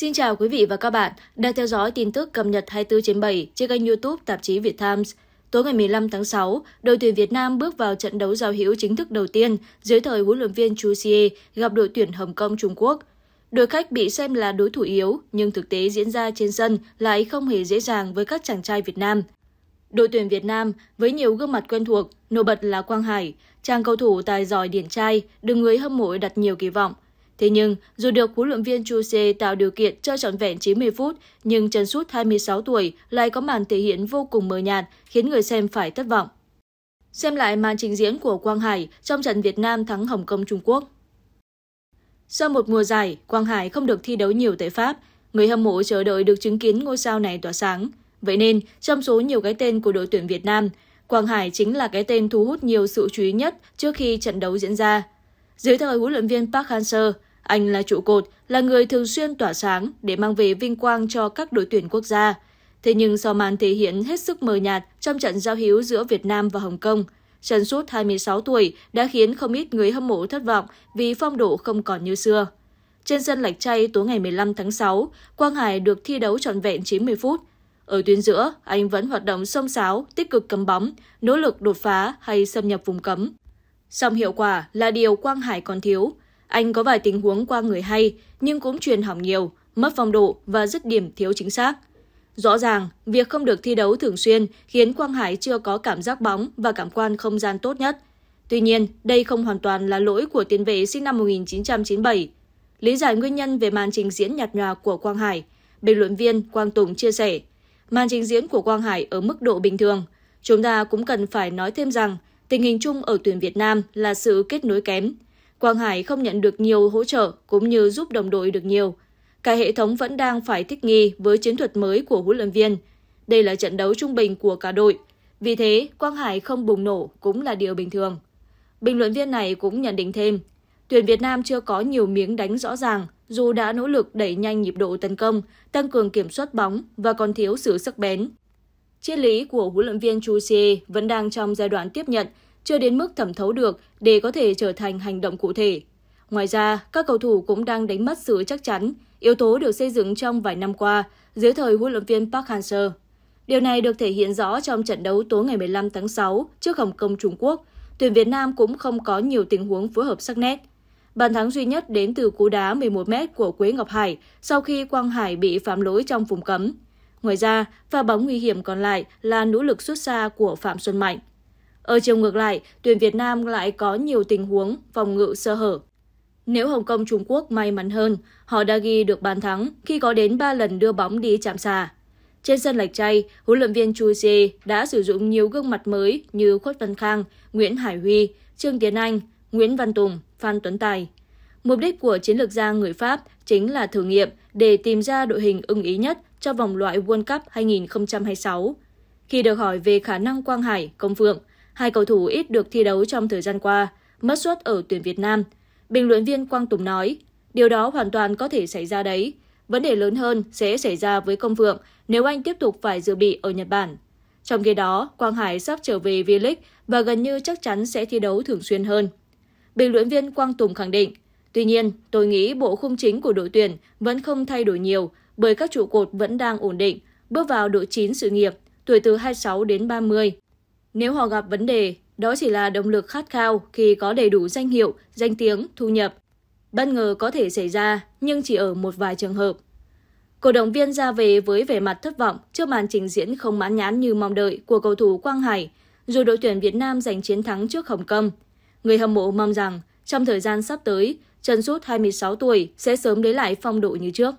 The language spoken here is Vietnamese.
Xin chào quý vị và các bạn đang theo dõi tin tức cập nhật 24 trên 7 trên kênh youtube tạp chí Việt Times. Tối ngày 15 tháng 6, đội tuyển Việt Nam bước vào trận đấu giao hữu chính thức đầu tiên dưới thời huấn luyện viên Chu Xie gặp đội tuyển Hồng Kông Trung Quốc. Đội khách bị xem là đối thủ yếu, nhưng thực tế diễn ra trên sân lại không hề dễ dàng với các chàng trai Việt Nam. Đội tuyển Việt Nam với nhiều gương mặt quen thuộc, nổi bật là Quang Hải, chàng cầu thủ tài giỏi điển trai, được người hâm mộ đặt nhiều kỳ vọng – Thế nhưng, dù được huấn luyện viên Chuse tạo điều kiện chơi trọn vẹn 90 phút, nhưng Trần sút 26 tuổi lại có màn thể hiện vô cùng mờ nhạt, khiến người xem phải thất vọng. Xem lại màn trình diễn của Quang Hải trong trận Việt Nam thắng Hồng Kông Trung Quốc. Sau một mùa giải, Quang Hải không được thi đấu nhiều tại Pháp, người hâm mộ chờ đợi được chứng kiến ngôi sao này tỏa sáng. Vậy nên, trong số nhiều cái tên của đội tuyển Việt Nam, Quang Hải chính là cái tên thu hút nhiều sự chú ý nhất trước khi trận đấu diễn ra. Dưới thời huấn luyện viên Park Hang-seo, anh là trụ cột, là người thường xuyên tỏa sáng để mang về vinh quang cho các đội tuyển quốc gia. Thế nhưng sau màn thể hiện hết sức mờ nhạt trong trận giao hữu giữa Việt Nam và Hồng Kông, Trần Sút 26 tuổi đã khiến không ít người hâm mộ thất vọng vì phong độ không còn như xưa. Trên sân Lạch Chay tối ngày 15 tháng 6, Quang Hải được thi đấu trọn vẹn 90 phút. Ở tuyến giữa, anh vẫn hoạt động sông sáo, tích cực cầm bóng, nỗ lực đột phá hay xâm nhập vùng cấm. Song hiệu quả là điều Quang Hải còn thiếu – anh có vài tình huống qua người hay, nhưng cũng truyền hỏng nhiều, mất phong độ và dứt điểm thiếu chính xác. Rõ ràng, việc không được thi đấu thường xuyên khiến Quang Hải chưa có cảm giác bóng và cảm quan không gian tốt nhất. Tuy nhiên, đây không hoàn toàn là lỗi của tiền vệ sinh năm 1997. Lý giải nguyên nhân về màn trình diễn nhạt nhòa của Quang Hải, bình luận viên Quang Tùng chia sẻ, màn trình diễn của Quang Hải ở mức độ bình thường. Chúng ta cũng cần phải nói thêm rằng, tình hình chung ở tuyển Việt Nam là sự kết nối kém. Quang Hải không nhận được nhiều hỗ trợ cũng như giúp đồng đội được nhiều. Cả hệ thống vẫn đang phải thích nghi với chiến thuật mới của huấn luyện viên. Đây là trận đấu trung bình của cả đội, vì thế Quang Hải không bùng nổ cũng là điều bình thường. Bình luận viên này cũng nhận định thêm, tuyển Việt Nam chưa có nhiều miếng đánh rõ ràng dù đã nỗ lực đẩy nhanh nhịp độ tấn công, tăng cường kiểm soát bóng và còn thiếu sự sắc bén. Triết lý của huấn luyện viên Chu Xie vẫn đang trong giai đoạn tiếp nhận chưa đến mức thẩm thấu được để có thể trở thành hành động cụ thể. Ngoài ra, các cầu thủ cũng đang đánh mất sự chắc chắn, yếu tố được xây dựng trong vài năm qua dưới thời huấn luyện viên Park Hang-seo. Điều này được thể hiện rõ trong trận đấu tối ngày 15 tháng 6 trước Hồng Kông Trung Quốc. Tuyển Việt Nam cũng không có nhiều tình huống phối hợp sắc nét. Bàn thắng duy nhất đến từ cú đá 11m của Quế Ngọc Hải sau khi Quang Hải bị phạm lỗi trong vùng cấm. Ngoài ra, pha bóng nguy hiểm còn lại là nỗ lực xuất xa của Phạm Xuân Mạnh. Ở chiều ngược lại, tuyển Việt Nam lại có nhiều tình huống phòng ngự sơ hở. Nếu Hồng Kông Trung Quốc may mắn hơn, họ đã ghi được bàn thắng khi có đến 3 lần đưa bóng đi chạm xà. Trên sân lệch chay, huấn luyện viên Chu Xie đã sử dụng nhiều gương mặt mới như Khuất Văn Khang, Nguyễn Hải Huy, Trương Tiến Anh, Nguyễn Văn Tùng, Phan Tuấn Tài. Mục đích của chiến lược gia người Pháp chính là thử nghiệm để tìm ra đội hình ưng ý nhất cho vòng loại World Cup 2026. Khi được hỏi về khả năng Quang Hải, Công Phượng, hai cầu thủ ít được thi đấu trong thời gian qua, mất suất ở tuyển Việt Nam. Bình luận viên Quang Tùng nói, điều đó hoàn toàn có thể xảy ra đấy. Vấn đề lớn hơn sẽ xảy ra với công vượng nếu anh tiếp tục phải dự bị ở Nhật Bản. Trong khi đó, Quang Hải sắp trở về V-League và gần như chắc chắn sẽ thi đấu thường xuyên hơn. Bình luận viên Quang Tùng khẳng định, tuy nhiên, tôi nghĩ bộ khung chính của đội tuyển vẫn không thay đổi nhiều bởi các trụ cột vẫn đang ổn định, bước vào độ chín sự nghiệp, tuổi từ 26 đến 30 nếu họ gặp vấn đề, đó chỉ là động lực khát khao khi có đầy đủ danh hiệu, danh tiếng, thu nhập. Bất ngờ có thể xảy ra, nhưng chỉ ở một vài trường hợp. Cổ động viên ra về với vẻ mặt thất vọng trước màn trình diễn không mãn nhãn như mong đợi của cầu thủ Quang Hải, dù đội tuyển Việt Nam giành chiến thắng trước Hồng Kông. Người hâm mộ mong rằng trong thời gian sắp tới, Trần Sút 26 tuổi sẽ sớm lấy lại phong độ như trước.